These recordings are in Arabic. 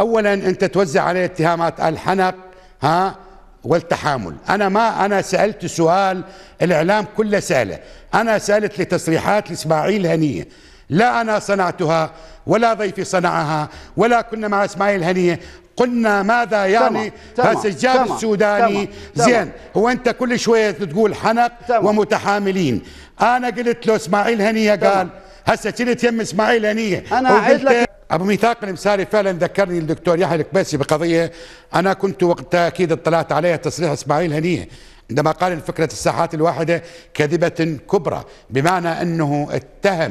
اولا انت توزع علي اتهامات الحنق ها والتحامل انا ما انا سالت سؤال الاعلام كله ساله انا سالت لتصريحات لاسماعيل هنيه لا انا صنعتها ولا ضيفي صنعها ولا كنا مع اسماعيل هنيه قلنا ماذا يعني السجاد السوداني تمام زين هو انت كل شويه تقول حنق ومتحاملين انا قلت له اسماعيل هنيه قال هسه كنت يم اسماعيل هنيه انا قلت لك ابو ميثاق المساري فعلا ذكرني الدكتور يحيى الكباسي بقضيه انا كنت وقتها اكيد اطلعت عليها تصريح اسماعيل هنيه عندما قال ان فكره الساحات الواحده كذبه كبرى بمعنى انه اتهم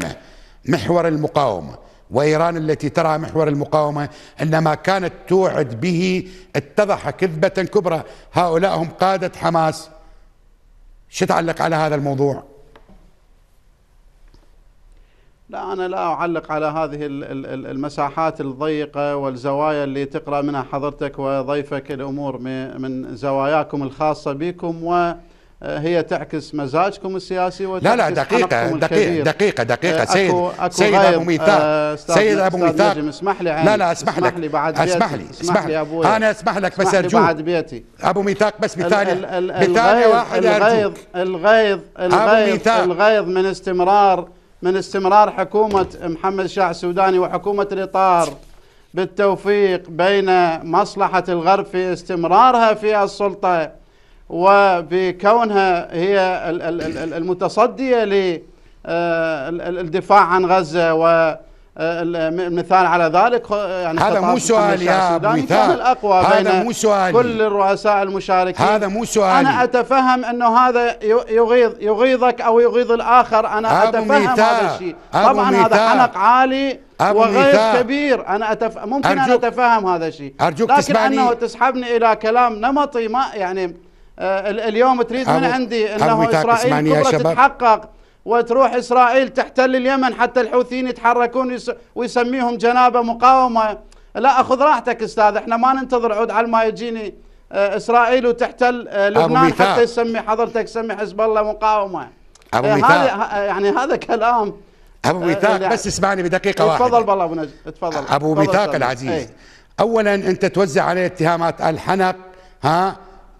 محور المقاومه وايران التي ترعى محور المقاومه انما كانت توعد به اتضح كذبه كبرى هؤلاء هم قاده حماس شو تعلق على هذا الموضوع؟ لا أنا لا أعلق على هذه المساحات الضيقة والزوايا اللي تقرأ منها حضرتك وضيفك الأمور من زواياكم الخاصة بكم و آه، هي تعكس مزاجكم السياسي لا لا دقيقة دقيقة دقيقة آه، دقيقة سيد أكو أكو سيد أبو ميثاق آه، سيد أبو ميثاق اسمح لي لا لا اسمح, اسمح لك لي بعد اسمح لي اسمح لي أبوي أنا اسمح لك بس أرجوك بعد بيتي أبو ميثاق بس بثاني بثاني واحد الغيظ الغيظ الغيظ من استمرار من استمرار حكومة محمد الشاه السوداني وحكومة الإطار بالتوفيق بين مصلحة الغرب في استمرارها في السلطة وبكونها هي المتصدية للدفاع آه، عن غزة و مثال على ذلك يعني هذا مو سؤال يا ابو مثال الاقوى هذا بين مو سؤال كل الرؤساء المشاركين هذا مو سؤال انا اتفهم انه هذا يغيظ يغيظك او يغيظ الاخر انا اتفهم هذا الشيء طبعا هذا حنق عالي وغير مثال. كبير انا أتف... ممكن أرجوك. انا اتفهم هذا الشيء أرجوك لكن تسمعني. انه تسحبني الى كلام نمطي ما يعني آه، اليوم تريد من عندي انه اسرائيل كبرى تتحقق وتروح إسرائيل تحتل اليمن حتى الحوثيين يتحركون ويسميهم جنابة مقاومة لا أخذ راحتك أستاذ إحنا ما ننتظر عود على ما يجيني آه، إسرائيل وتحتل آه، لبنان حتى يسمي حضرتك يسمي حزب الله مقاومة أبو آه، ميثاق يعني هذا كلام أبو ميثاق بس اسمعني بدقيقة إيه، واحدة تفضل بالله أبو نجم تفضل أبو ميثاق العزيز إيه. أولا أنت توزع عليه اتهامات الحنق ها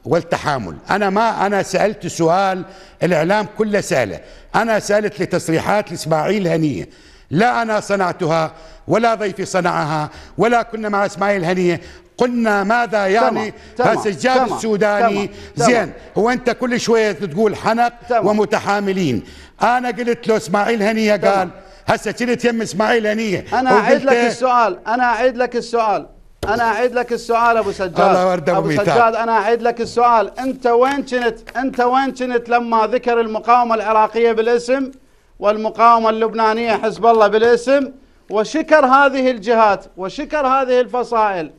والتحامل أنا ما أنا سألت سؤال الإعلام كله سأله أنا سألت لتصريحات لإسماعيل هنية لا أنا صنعتها ولا ضيفي صنعها ولا كنا مع إسماعيل هنية قلنا ماذا يعني السجاد السوداني زين هو انت كل شويه تقول حنق ومتحاملين انا قلت له اسماعيل هنيه قال هسه كنت يم اسماعيل هنيه انا اعيد لك السؤال انا اعيد لك السؤال انا اعيد لك السؤال ابو سجاد الله ابو سجاد انا اعيد لك السؤال انت وين كنت انت وين كنت لما ذكر المقاومه العراقيه بالاسم والمقاومه اللبنانيه حزب الله بالاسم وشكر هذه الجهات وشكر هذه الفصائل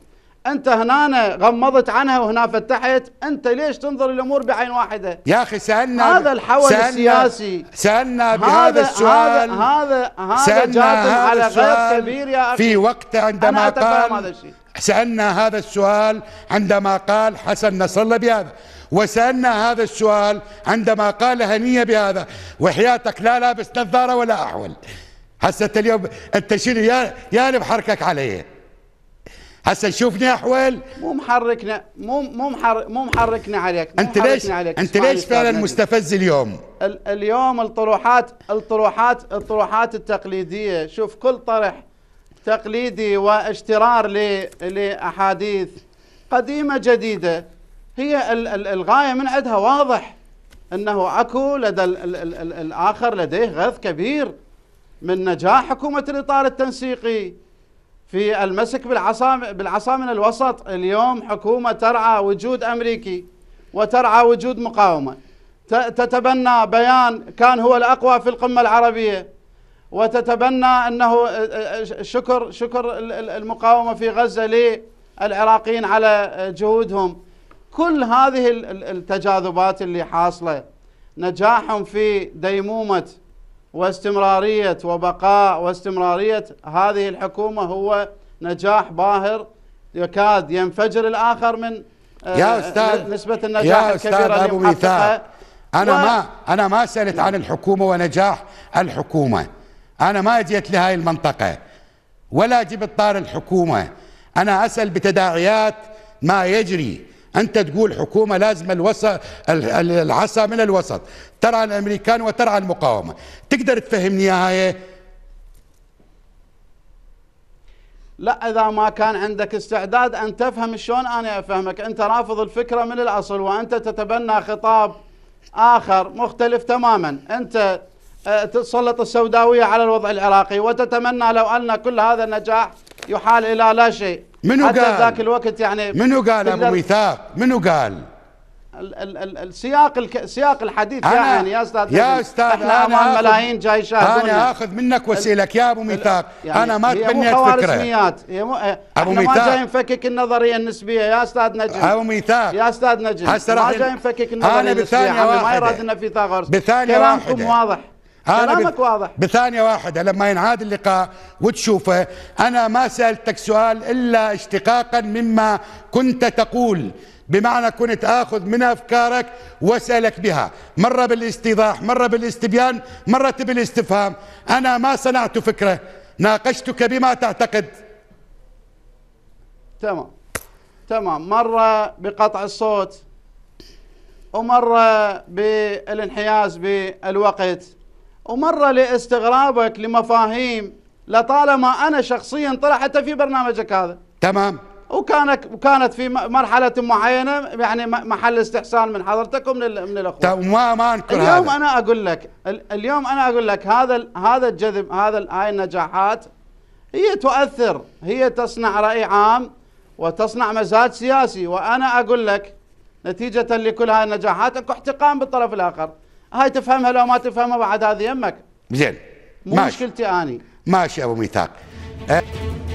انت هنا غمضت عنها وهنا فتحت انت ليش تنظر الامور بعين واحده يا اخي سالنا هذا الحول سألنا السياسي سالنا بهذا السؤال هذا هذا, هذا جاثم على غير كبير يا اخي في وقت عندما قال هذا الشيء سألنا هذا السؤال عندما قال حسن نصر الله بهذا وسألنا هذا السؤال عندما قال هنية بهذا وحياتك لا لابس نظارة ولا أحول هسه انت اليوم انت شنو يا يا بحركك علي هسه شوفني احول مو محركنا مو مو محرك مو محركنا عليك مو انت ليش عليك. انت ليش فعلا مستفز اليوم ال اليوم الطروحات الطروحات الطروحات التقليديه شوف كل طرح تقليدي واشترار لأحاديث قديمة جديدة هي الغاية من عندها واضح أنه أكو لدى الآخر لديه غث كبير من نجاح حكومة الإطار التنسيقي في المسك بالعصا بالعصا من الوسط اليوم حكومة ترعى وجود أمريكي وترعى وجود مقاومة تتبنى بيان كان هو الأقوى في القمة العربية وتتبنى أنه آه، آه، آه، شكر شكر المقاومة في غزة للعراقيين على جهودهم كل هذه التجاذبات اللي حاصلة نجاحهم في ديمومة واستمرارية وبقاء واستمرارية هذه الحكومة هو نجاح باهر يكاد ينفجر الآخر من يا أستاذ نسبة النجاح يا أستاذ أبو ميثاق أنا و... ما أنا ما سألت عن الحكومة ونجاح الحكومة أنا ما جيت لهاي المنطقة ولا جبت طار الحكومة أنا أسأل بتداعيات ما يجري أنت تقول حكومة لازم الوسط العصا من الوسط ترعى الأمريكان وترعى المقاومة تقدر تفهمني هاي لا اذا ما كان عندك استعداد ان تفهم شلون انا افهمك انت رافض الفكره من الاصل وانت تتبنى خطاب اخر مختلف تماما انت تسلط السوداوية على الوضع العراقي وتتمنى لو أن كل هذا النجاح يحال إلى لا شيء منو حتى قال ذاك الوقت يعني منو قال أبو ميثاق منو قال السياق سياق الحديث أنا يعني يا استاذ يا استاذ احنا أنا ملايين جاي انا اخذ منك وسيلك يا ابو ميثاق يعني انا ما تبنيت فكره هي مو ابو ميثاق ما جاي نفكك النظريه النسبيه يا استاذ نجم ابو ميثاق يا استاذ نجم ما جاي نفكك النظريه النسبيه انا يعني بالثانيه واحده ما يراد في فيثاغورس بثانيه واحده كلامكم واضح أنا كلامك واضح بثانية واحدة لما ينعاد اللقاء وتشوفه أنا ما سألتك سؤال إلا اشتقاقا مما كنت تقول بمعنى كنت آخذ من أفكارك وأسألك بها مرة بالاستيضاح مرة بالاستبيان مرة بالاستفهام أنا ما صنعت فكرة ناقشتك بما تعتقد تمام تمام مرة بقطع الصوت ومرة بالانحياز بالوقت ومرة لاستغرابك لمفاهيم لطالما أنا شخصيا طرحتها في برنامجك هذا تمام وكانت وكانت في مرحلة معينة يعني محل استحسان من حضرتك ومن من الاخوة طيب، ما ما انكر اليوم هذا اليوم انا اقول لك اليوم انا اقول لك هذا هذا الجذب هذا هاي النجاحات هي تؤثر هي تصنع رأي عام وتصنع مزاج سياسي وانا اقول لك نتيجة لكل هاي النجاحات اكو احتقان بالطرف الاخر هاي تفهمها لو ما تفهمها بعد هذه يمك زين مو ماشي. مشكلتي اني ماشي ابو ميثاق أه